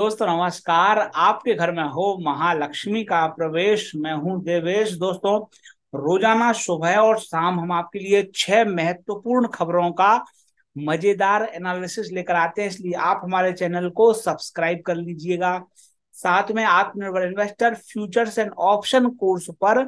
दोस्तों नमस्कार आपके घर में हो महालक्ष्मी का प्रवेश मैं हूं देवेश दोस्तों रोजाना सुबह और शाम हम आपके लिए छह महत्वपूर्ण खबरों का मजेदार एनालिसिस लेकर आते हैं इसलिए आप हमारे चैनल को सब्सक्राइब कर लीजिएगा साथ में Aatmanirbhar investor futures and option course पर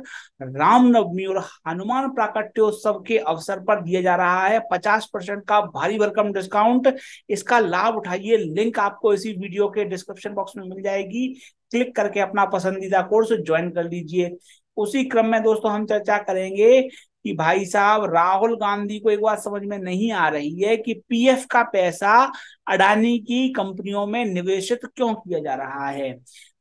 रामनवमी और हनुमान प्राकट्योत्सव के अवसर पर दिया जा रहा है पचास परसेंट का भारी भरकम डिस्काउंट इसका लाभ उठाइए लिंक आपको इसी वीडियो के डिस्क्रिप्शन बॉक्स में मिल जाएगी क्लिक करके अपना पसंदीदा कोर्स ज्वाइन कर लीजिए उसी क्रम में दोस्तों हम चर्चा करेंगे कि भाई साहब राहुल गांधी को एक बात समझ में नहीं आ रही है कि पीएफ का पैसा अडानी की कंपनियों में निवेशित क्यों किया जा रहा है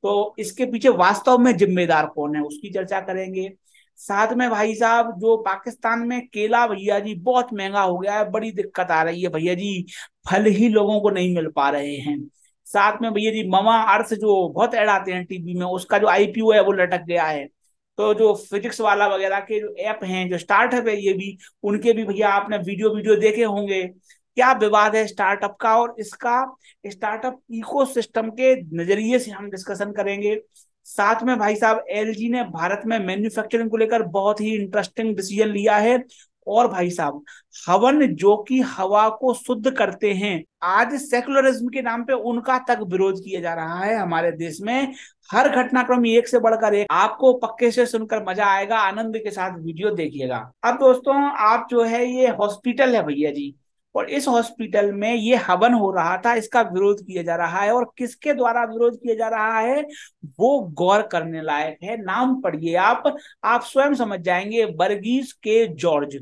तो इसके पीछे वास्तव में जिम्मेदार कौन है उसकी चर्चा करेंगे साथ में भाई साहब जो पाकिस्तान में केला भैया जी बहुत महंगा हो गया है बड़ी दिक्कत आ रही है भैया जी फल ही लोगों को नहीं मिल पा रहे हैं साथ में भैया जी ममा अर्थ जो बहुत ऐड आते हैं टीवी में उसका जो आईपीओ है वो लटक गया है तो जो फिजिक्स वाला वगैरह के जो ऐप हैं जो स्टार्टअप है ये भी उनके भी भैया आपने वीडियो वीडियो देखे होंगे क्या विवाद है स्टार्टअप का और इसका स्टार्टअप इकोसिस्टम के नजरिए से हम डिस्कशन करेंगे साथ में भाई साहब एलजी ने भारत में मैन्युफैक्चरिंग को लेकर बहुत ही इंटरेस्टिंग डिसीजन लिया है और भाई साहब हवन जो कि हवा को शुद्ध करते हैं आज सेकुलरिज्म के नाम पे उनका तक विरोध किया जा रहा है हमारे देश में हर घटनाक्रम एक से बढ़कर एक आपको पक्के से सुनकर मजा आएगा आनंद के साथ वीडियो देखिएगा अब दोस्तों आप जो है ये हॉस्पिटल है भैया जी और इस हॉस्पिटल में ये हवन हो रहा था इसका विरोध किया जा रहा है और किसके द्वारा विरोध किया जा रहा है वो गौर करने लायक है नाम पढ़िए आप आप स्वयं समझ जाएंगे बर्गीस के जॉर्ज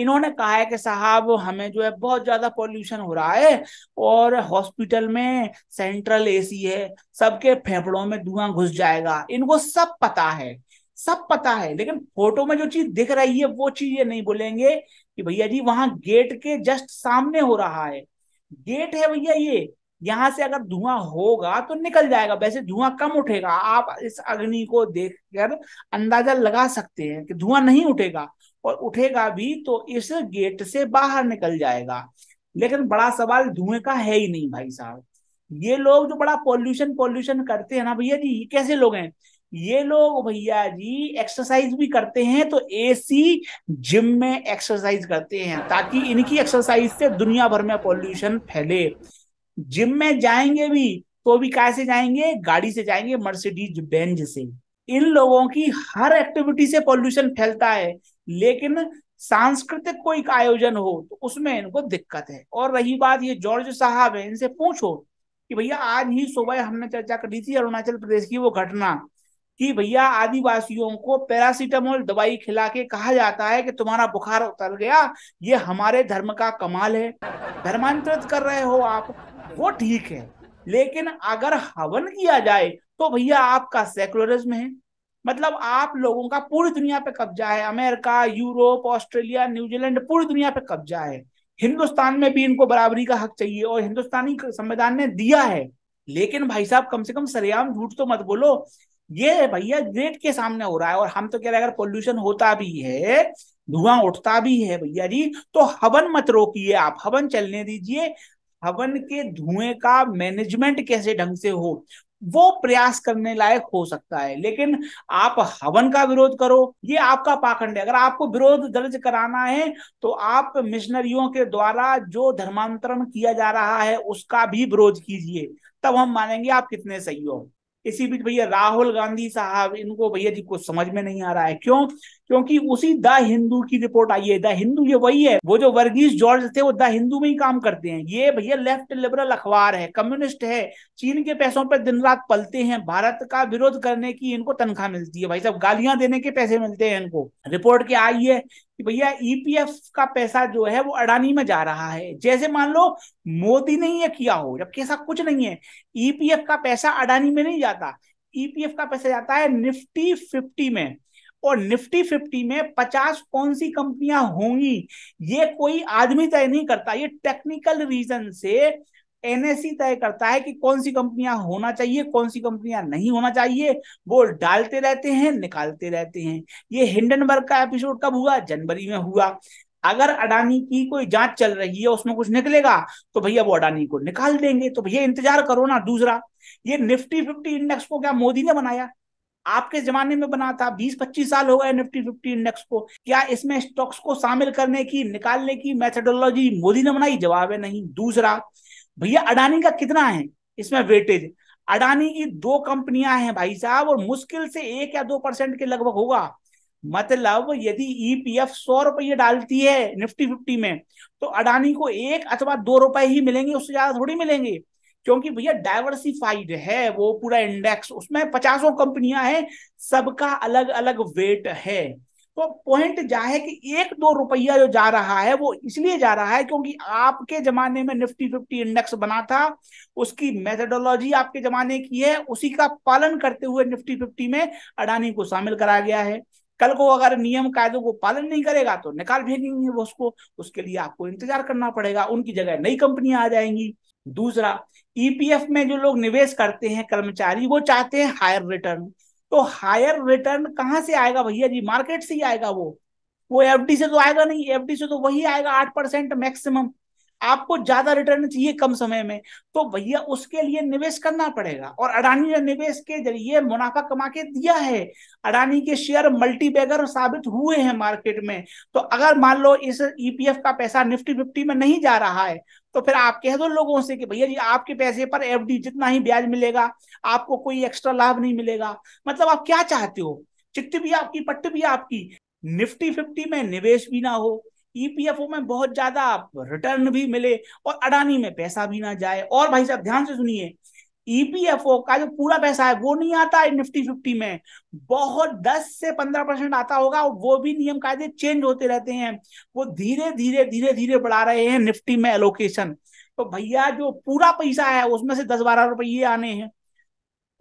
इन्होंने कहा है कि साहब हमें जो है बहुत ज्यादा पॉल्यूशन हो रहा है और हॉस्पिटल में सेंट्रल एसी है सबके फेफड़ों में धुआं घुस जाएगा इनको सब पता है सब पता है लेकिन फोटो में जो चीज दिख रही है वो चीज ये नहीं बोलेंगे कि भैया जी वहां गेट के जस्ट सामने हो रहा है गेट है भैया ये यहां से अगर धुआं होगा तो निकल जाएगा वैसे धुआं कम उठेगा आप इस अग्नि को देखकर अंदाजा लगा सकते हैं कि धुआं नहीं उठेगा और उठेगा भी तो इस गेट से बाहर निकल जाएगा लेकिन बड़ा सवाल धुएं का है ही नहीं भाई साहब ये लोग जो बड़ा पॉल्यूशन पॉल्यूशन करते हैं ना भैया जी ये कैसे लोग हैं ये लोग भैया जी एक्सरसाइज भी करते हैं तो एसी जिम में एक्सरसाइज करते हैं ताकि इनकी एक्सरसाइज से दुनिया भर में पॉल्यूशन फैले जिम में जाएंगे भी तो भी कैसे जाएंगे गाड़ी से जाएंगे मर्सिडीज बेंज से इन लोगों की हर एक्टिविटी से पॉल्यूशन फैलता है लेकिन सांस्कृतिक कोई आयोजन हो तो उसमें इनको दिक्कत है और रही बात ये जॉर्ज साहब है इनसे पूछो कि भैया आज ही सुबह हमने चर्चा कर दी थी अरुणाचल प्रदेश की वो घटना कि भैया आदिवासियों को पैरासीटामोल दवाई खिला के कहा जाता है कि तुम्हारा बुखार उतर गया ये हमारे धर्म का कमाल है धर्मांतरित कर रहे हो आप वो ठीक है लेकिन अगर हवन किया जाए तो भैया आपका सेकुलरिज्म है मतलब आप लोगों का पूरी दुनिया पे कब्जा है अमेरिका यूरोप ऑस्ट्रेलिया न्यूजीलैंड पूरी दुनिया पे कब्जा है हिंदुस्तान में भी इनको बराबरी का हक चाहिए और हिंदुस्तानी संविधान ने दिया है लेकिन भाई साहब कम से कम सरेआम झूठ तो मत बोलो ये भैया ग्रेट के सामने हो रहा है और हम तो कह रहे हैं अगर पोल्यूशन होता भी है धुआं उठता भी है भैया जी तो हवन मत रोकिए आप हवन चलने दीजिए हवन के धुएं का मैनेजमेंट कैसे ढंग से हो वो प्रयास करने लायक हो सकता है लेकिन आप हवन का विरोध करो ये आपका पाखंड है अगर आपको विरोध दर्ज कराना है तो आप मिशनरियों के द्वारा जो धर्मांतरण किया जा रहा है उसका भी विरोध कीजिए तब हम मानेंगे आप कितने सही हो इसी बीच भैया राहुल गांधी साहब इनको भैया जी को समझ में नहीं आ रहा है क्यों क्योंकि उसी द हिंदू की रिपोर्ट आई है द हिंदू ये वही है वो जो वर्गीज जॉर्ज थे वो द हिंदू में ही काम करते हैं ये भैया लेफ्ट लिबरल अखबार है कम्युनिस्ट है चीन के पैसों पर दिन रात पलते हैं भारत का विरोध करने की इनको तनख्वाह मिलती है भाई साहब गालियां देने के पैसे मिलते हैं इनको रिपोर्ट क्या आई है कि भैया ईपीएफ e का पैसा जो है वो अडानी में जा रहा है जैसे मान लो मोदी ने ये किया हो जबकि ऐसा कुछ नहीं है ईपीएफ e का पैसा अडानी में नहीं जाता ईपीएफ e का पैसा जाता है निफ्टी फिफ्टी में और निफ्टी फिफ्टी में पचास कौन सी कंपनियां होंगी ये कोई आदमी तय नहीं करता ये टेक्निकल रीजन से एनएससी तय करता है कि कौन सी कंपनियां होना चाहिए कौन सी कंपनियां नहीं होना चाहिए वो डालते रहते हैं निकालते रहते हैं ये हिंडनबर्ग का एपिसोड कब हुआ जनवरी में हुआ अगर अडानी की कोई जांच चल रही है उसमें कुछ निकलेगा तो भैया वो अडानी को निकाल देंगे तो भैया इंतजार करो ना दूसरा ये निफ्टी फिफ्टी इंडेक्स को क्या मोदी ने बनाया आपके जमाने में बना था बीस पच्चीस साल हो गए निफ्टी फिफ्टी इंडेक्स को क्या इसमें स्टॉक्स को शामिल करने की निकालने की मैथडोलॉजी मोदी ने बनाई जवाब है नहीं दूसरा भैया अडानी का कितना है इसमें वेटेज अडानी की दो कंपनियां हैं भाई साहब और मुश्किल से एक या दो परसेंट के लगभग होगा मतलब यदि ईपीएफ e सौ रुपये डालती है निफ्टी फिफ्टी में तो अडानी को एक अथवा दो रुपए ही मिलेंगे उससे ज्यादा थोड़ी मिलेंगे क्योंकि भैया डाइवर्सिफाइड है वो पूरा इंडेक्स उसमें पचासों कंपनियां हैं सबका अलग अलग वेट है तो पॉइंट जा है कि एक दो रुपया जो जा रहा है वो इसलिए जा रहा है क्योंकि आपके जमाने में निफ्टी फिफ्टी इंडेक्स बना था उसकी मेथडोलॉजी आपके जमाने की है उसी का पालन करते हुए निफ्टी फिफ्टी में अडानी को शामिल कराया गया है कल को अगर नियम कायदों को पालन नहीं करेगा तो निकाल भेजेंगे वो उसको उसके लिए आपको इंतजार करना पड़ेगा उनकी जगह नई कंपनियां आ जाएंगी दूसरा ईपीएफ e में जो लोग निवेश करते हैं कर्मचारी वो चाहते हैं हायर रिटर्न तो हायर रिटर्न कहां से आएगा भैया जी मार्केट से ही आएगा वो वो एफडी से तो आएगा नहीं एफडी से तो वही आएगा आठ परसेंट मैक्सिमम आपको ज्यादा रिटर्न चाहिए कम समय में तो भैया उसके लिए निवेश करना पड़ेगा और अडानी ने निवेश के जरिए मुनाफा कमा के दिया है अडानी के शेयर मल्टीबैगर साबित हुए हैं मार्केट में तो अगर मान लो इस ईपीएफ e का पैसा निफ्टी फिफ्टी में नहीं जा रहा है तो फिर आप कह दो लोगों से कि भैया जी आपके पैसे पर एफडी जितना ही ब्याज मिलेगा आपको कोई एक्स्ट्रा लाभ नहीं मिलेगा मतलब आप क्या चाहते हो चिट्ठी भी आपकी पट्टी भी आपकी निफ्टी फिफ्टी में निवेश भी ना हो ईपीएफओ e में बहुत ज्यादा रिटर्न भी मिले और अडानी में पैसा भी ना जाए और भाई साहब ध्यान से सुनिए ईपीएफओ e का जो पूरा पैसा है वो नहीं आता है निफ्टी फिफ्टी में बहुत दस से पंद्रह परसेंट आता होगा और वो भी नियम कायदे चेंज होते रहते हैं वो धीरे धीरे धीरे धीरे बढ़ा रहे हैं निफ्टी में एलोकेशन तो भैया जो पूरा पैसा है उसमें से दस बारह रुपये आने हैं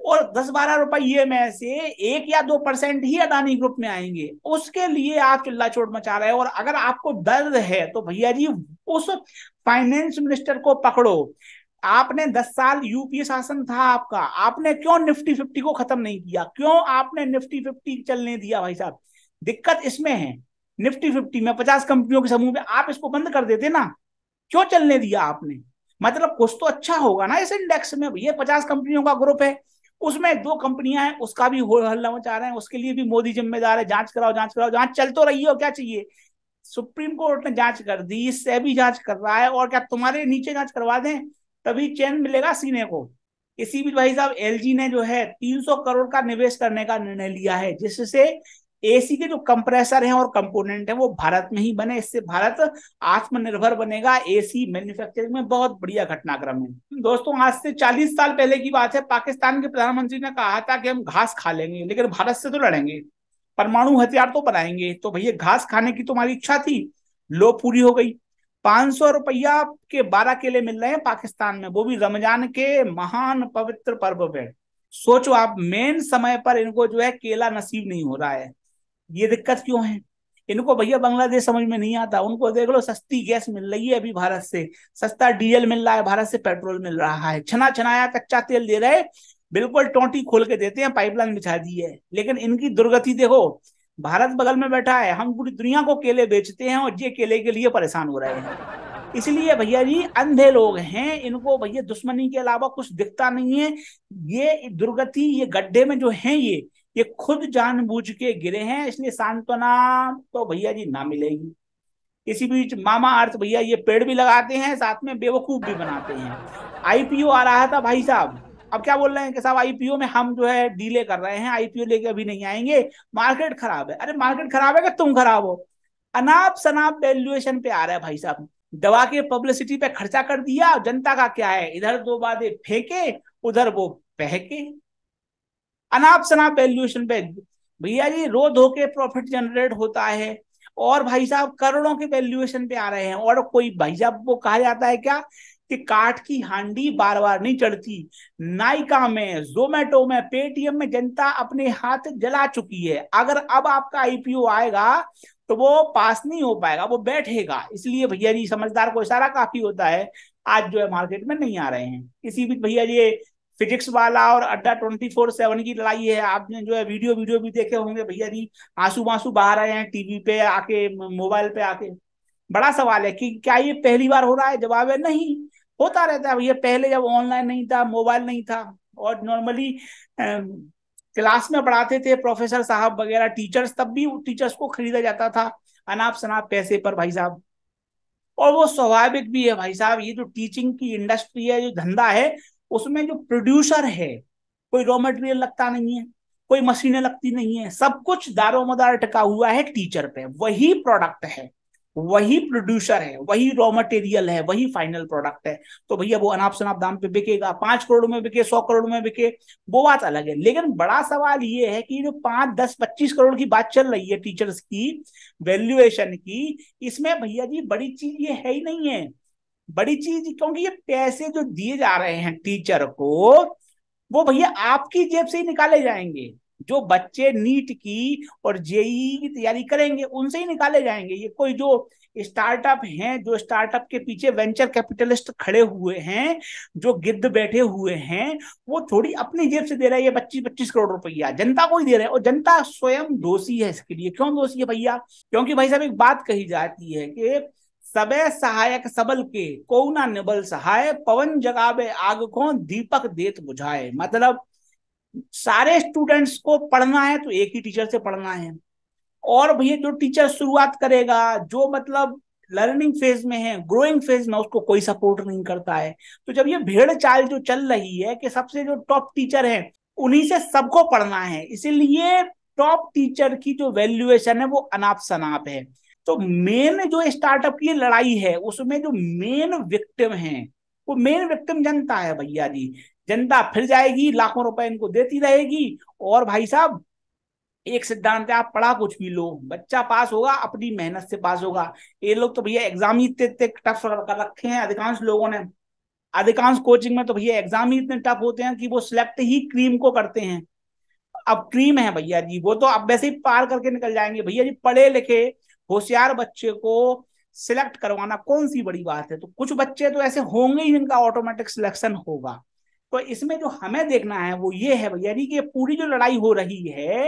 और दस बारह रुपये में से एक या दो परसेंट ही अडानी ग्रुप में आएंगे उसके लिए आप चिल्ला चोट मचा रहे हो और अगर आपको दर्द है तो भैया जी उस फाइनेंस मिनिस्टर को पकड़ो आपने दस साल यूपीए शासन था आपका आपने क्यों निफ्टी फिफ्टी को खत्म नहीं किया क्यों आपने निफ्टी फिफ्टी चलने दिया भाई साहब दिक्कत इसमें है निफ्टी फिफ्टी में पचास कंपनियों के समूह में आप इसको बंद कर देते ना क्यों चलने दिया आपने मतलब कुछ तो अच्छा होगा ना इस इंडेक्स में भैया पचास कंपनियों का ग्रुप है उसमें दो कंपनियां हैं उसका भी हो हल्ला मचा रहे हैं उसके लिए भी मोदी जिम्मेदार है जांच कराओ जांच कराओ जांच चल तो रही हो क्या चाहिए सुप्रीम कोर्ट ने जांच कर दी से भी जांच कर रहा है और क्या तुम्हारे नीचे जांच करवा दें तभी चैन मिलेगा सीने को इसी बीच भाई साहब एलजी ने जो है 300 करोड़ का निवेश करने का निर्णय लिया है जिससे एसी के जो कंप्रेसर हैं और कंपोनेंट हैं वो भारत में ही बने इससे भारत आत्मनिर्भर बनेगा एसी मैन्युफैक्चरिंग में बहुत बढ़िया घटनाक्रम है दोस्तों आज से 40 साल पहले की बात है पाकिस्तान के प्रधानमंत्री ने कहा था कि हम घास खा लेंगे लेकिन भारत से तो लड़ेंगे परमाणु हथियार तो बनाएंगे तो भैया घास खाने की तुम्हारी इच्छा थी लो पूरी हो गई पांच सौ रुपया के बारह केले मिल रहे हैं पाकिस्तान में वो भी रमजान के महान पवित्र पर्व पे सोचो आप मेन समय पर इनको जो है केला नसीब नहीं हो रहा है ये दिक्कत क्यों है इनको भैया बांग्लादेश समझ में नहीं आता उनको देख लो सस्ती गैस मिल रही है अभी भारत से सस्ता डीजल मिल रहा है भारत से पेट्रोल मिल रहा है छना छनाया कच्चा तेल दे रहे बिल्कुल टोटी खोल के देते हैं पाइपलाइन बिछा दी है लेकिन इनकी दुर्गति देखो भारत बगल में बैठा है हम पूरी दुनिया को केले बेचते हैं और ये केले के लिए परेशान हो रहे हैं इसलिए भैया जी अंधे लोग हैं इनको भैया दुश्मनी के अलावा कुछ दिखता नहीं है ये दुर्गति ये गड्ढे में जो है ये ये खुद जानबूझ के गिरे हैं इसलिए सांत्वना तो भैया जी ना मिलेगी इसी बीच मामा अर्थ भैया ये पेड़ भी लगाते हैं साथ में बेवकूफ भी बनाते हैं आईपीओ आ रहा था भाई साहब अब क्या बोल रहे हैं कि साहब आईपीओ में हम जो है डीले कर रहे हैं आईपीओ लेके अभी नहीं आएंगे मार्केट खराब है अरे मार्केट खराब है क्या तुम खराब हो अनाप शनाप वैल्युएशन पे आ रहा है भाई साहब दवा के पब्लिसिटी पे खर्चा कर दिया जनता का क्या है इधर दो बातें फेंके उधर वो बहके अनाप शनाप वैल्यूएशन पे भैया जी रो धो के प्रॉफिट जनरेट होता है और भाई साहब करोड़ों के वैल्यूएशन पे आ रहे हैं और कोई भाई साहब वो कहा जाता है क्या कि काट की हांडी बार बार नहीं चढ़ती नाइका में जोमेटो में पेटीएम में जनता अपने हाथ जला चुकी है अगर अब आपका आईपीओ आएगा तो वो पास नहीं हो पाएगा वो बैठेगा इसलिए भैया जी समझदार को इशारा काफी होता है आज जो है मार्केट में नहीं आ रहे हैं इसी बीच भैया जी फिजिक्स वाला और अड्डा ट्वेंटी फोर सेवन की लड़ाई है आपने जो है वीडियो वीडियो भी देखे होंगे भैया जी आंसू वांसू बाहर आए हैं टीवी पे आके मोबाइल पे आके बड़ा सवाल है कि क्या ये पहली बार हो रहा है जवाब है नहीं होता रहता है भैया पहले जब ऑनलाइन नहीं था मोबाइल नहीं था और नॉर्मली क्लास में पढ़ाते थे प्रोफेसर साहब वगैरह टीचर्स तब भी टीचर्स को खरीदा जाता था अनाप शनाप पैसे पर भाई साहब और वो स्वाभाविक भी है भाई साहब ये जो टीचिंग की इंडस्ट्री है जो धंधा है उसमें जो प्रोड्यूसर है कोई रॉ मटेरियल लगता नहीं है कोई मशीनें लगती नहीं है सब कुछ दारोमदार टका हुआ है टीचर पे वही प्रोडक्ट है वही प्रोड्यूसर है वही रॉ मटेरियल है वही फाइनल प्रोडक्ट है तो भैया वो अनाप शनाप दाम पे बिकेगा पांच करोड़ में बिके सौ करोड़ में बिके वो बात अलग है लेकिन बड़ा सवाल ये है कि जो पांच दस पच्चीस करोड़ की बात चल रही है टीचर्स की वैल्यूएशन की इसमें भैया जी बड़ी चीज ये है ही नहीं है बड़ी चीज क्योंकि ये पैसे जो दिए जा रहे हैं टीचर को वो भैया आपकी जेब से ही निकाले जाएंगे जो बच्चे नीट की और जेई की तैयारी करेंगे उनसे ही निकाले जाएंगे ये कोई जो स्टार्टअप हैं जो स्टार्टअप के पीछे वेंचर कैपिटलिस्ट खड़े हुए हैं जो गिद्ध बैठे हुए हैं वो थोड़ी अपनी जेब से दे रहे हैं पच्चीस पच्चीस करोड़ रुपया जनता को ही दे रहे हैं और जनता स्वयं दोषी है इसके लिए क्यों दोषी है भैया क्योंकि भाई साहब एक बात कही जाती है कि सबे सहायक सबल के कोना निबल सहाय पवन जगावे आग को दीपक देत बुझाए मतलब सारे स्टूडेंट्स को पढ़ना है तो एक ही टीचर से पढ़ना है और भैया जो टीचर शुरुआत करेगा जो मतलब लर्निंग फेज में है ग्रोइंग फेज में उसको कोई सपोर्ट नहीं करता है तो जब ये भेड़ चाल जो चल रही है कि सबसे जो टॉप टीचर है उन्हीं से सबको पढ़ना है इसीलिए टॉप टीचर की जो वैल्यूएशन है वो अनाप शनाप है तो मेन जो स्टार्टअप की लड़ाई है उसमें जो मेन विक्टिम है वो मेन विक्टिम जनता है भैया जी जनता फिर जाएगी लाखों रुपए इनको देती रहेगी और भाई साहब एक सिद्धांत है आप पढ़ा कुछ भी लो बच्चा पास होगा अपनी मेहनत से पास होगा ये लोग तो भैया एग्जाम ही इतने इतने टफ कर रखे हैं अधिकांश लोगों ने अधिकांश कोचिंग में तो भैया एग्जाम ही इतने टफ होते हैं कि वो सिलेक्ट ही क्रीम को करते हैं अब क्रीम है भैया जी वो तो अब वैसे ही पार करके निकल जाएंगे भैया जी पढ़े लिखे होशियार बच्चे को सिलेक्ट करवाना कौन सी बड़ी बात है तो कुछ बच्चे तो ऐसे होंगे ही जिनका ऑटोमेटिक सिलेक्शन होगा तो इसमें जो हमें देखना है वो ये है यानी कि पूरी जो लड़ाई हो रही है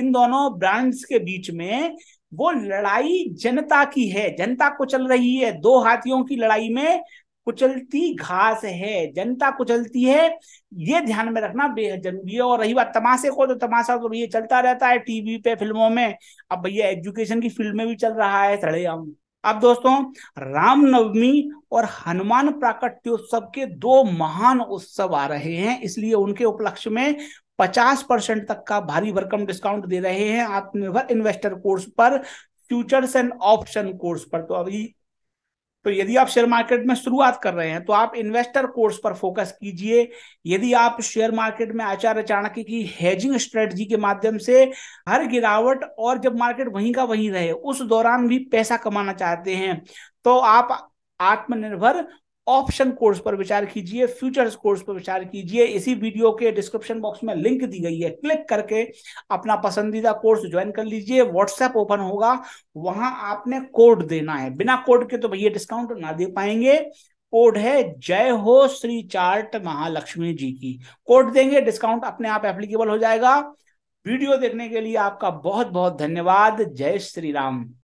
इन दोनों ब्रांड्स के बीच में वो लड़ाई जनता की है जनता को चल रही है दो हाथियों की लड़ाई में कुचलती घास है जनता कुचलती है ये ध्यान में रखना बेहद जरूरी है और रही बात तमाशे को तो तमाशा तो भैया चलता रहता है टीवी पे फिल्मों में अब भैया एजुकेशन की फील्ड में भी चल रहा है सड़े हम अब दोस्तों रामनवमी और हनुमान प्राकट्योत्सव के दो महान उत्सव आ रहे हैं इसलिए उनके उपलक्ष्य में 50 परसेंट तक का भारी भरकम डिस्काउंट दे रहे हैं आत्मनिर्भर इन्वेस्टर कोर्स पर फ्यूचर्स एंड ऑप्शन कोर्स पर तो अभी तो यदि आप शेयर मार्केट में शुरुआत कर रहे हैं तो आप इन्वेस्टर कोर्स पर फोकस कीजिए यदि आप शेयर मार्केट में आचार्य चाणक्य की हेजिंग स्ट्रेटजी के माध्यम से हर गिरावट और जब मार्केट वहीं का वहीं रहे उस दौरान भी पैसा कमाना चाहते हैं तो आप आत्मनिर्भर ऑप्शन कोर्स पर विचार कीजिए फ्यूचर्स कोर्स पर विचार कीजिए इसी वीडियो के डिस्क्रिप्शन बॉक्स में लिंक दी गई है क्लिक करके अपना पसंदीदा कोर्स ज्वाइन कर लीजिए व्हाट्सएप ओपन होगा वहां आपने कोड देना है बिना कोड के तो भैया डिस्काउंट ना दे पाएंगे कोड है जय हो श्री चार्ट महालक्ष्मी जी की कोड देंगे डिस्काउंट अपने आप एप्लीकेबल हो जाएगा वीडियो देखने के लिए आपका बहुत बहुत धन्यवाद जय श्री राम